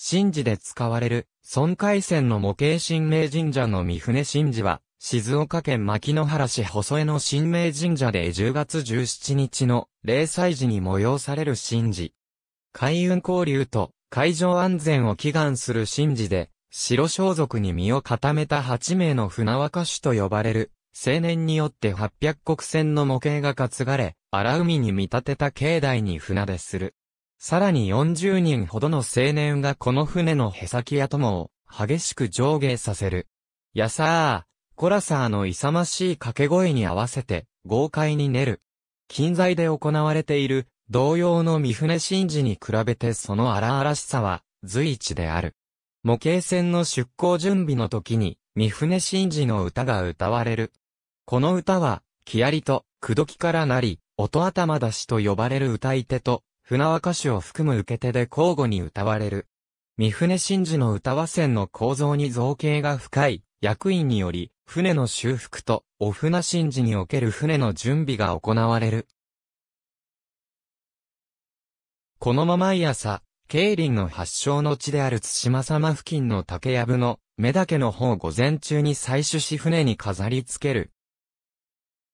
神事で使われる、孫海船の模型神明神社の三船神事は、静岡県牧野原市細江の神明神社で10月17日の霊歳時に催される神事。海運交流と海上安全を祈願する神事で、白装束に身を固めた8名の船若手と呼ばれる、青年によって800国船の模型が担がれ、荒海に見立てた境内に船でする。さらに40人ほどの青年がこの船のへさきや友を激しく上下させる。やさあ、コラサーの勇ましい掛け声に合わせて豪快に寝る。近在で行われている同様の三船神事に比べてその荒々しさは随一である。模型船の出港準備の時に三船神事の歌が歌われる。この歌は、木やりと、くどきからなり、音頭出しと呼ばれる歌い手と、船若歌手を含む受け手で交互に歌われる。三船真嗣の歌和船の構造に造形が深い役員により、船の修復と、お船真嗣における船の準備が行われる。このまま毎朝、競輪の発祥の地である津島様付近の竹やぶの、目だけの方午前中に採取し船に飾り付ける。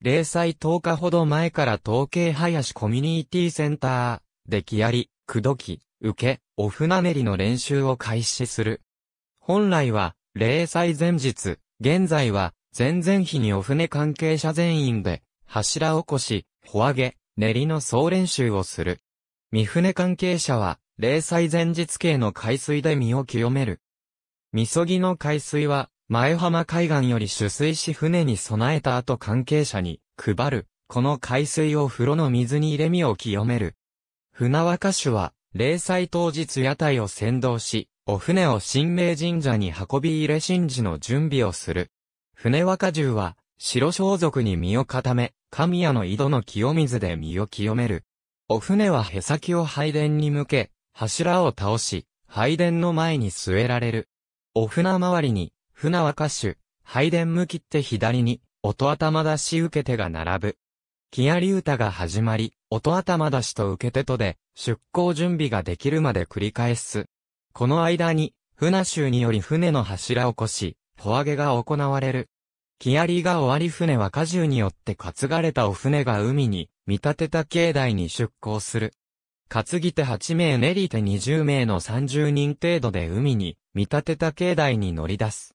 零細10日ほど前から統計林コミュニティセンター、出来あり、くどき、受け、お船練りの練習を開始する。本来は、霊祭前日、現在は、前々日にお船関係者全員で、柱起こし、ほ上げ、練りの総練習をする。三船関係者は、霊祭前日系の海水で身を清める。みそぎの海水は、前浜海岸より取水し船に備えた後関係者に配る。この海水を風呂の水に入れ身を清める。船若手は、例祭当日屋台を先導し、お船を神明神社に運び入れ神事の準備をする。船若手は、白装束に身を固め、神谷の井戸の清水で身を清める。お船はへさきを拝殿に向け、柱を倒し、拝殿の前に据えられる。お船周りに、船若手、拝殿向きって左に、音頭出し受け手が並ぶ。木屋隆太が始まり、音頭出しと受け手とで、出港準備ができるまで繰り返す。この間に、船衆により船の柱を起こし、フォアゲが行われる。木りが終わり船は荷重によって担がれたお船が海に、見立てた境内に出港する。担ぎ手8名練り手20名の30人程度で海に、見立てた境内に乗り出す。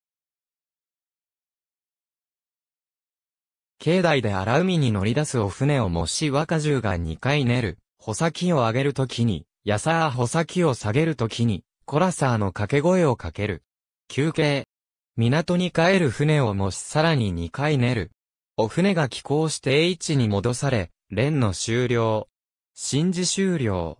境内で荒海に乗り出すお船を模し若獣が2回寝る、穂先を上げるときに、やさあ穂先を下げるときに、コラサーの掛け声をかける。休憩。港に帰る船を模しさらに2回寝る。お船が寄港して H に戻され、連の終了。新珠終了。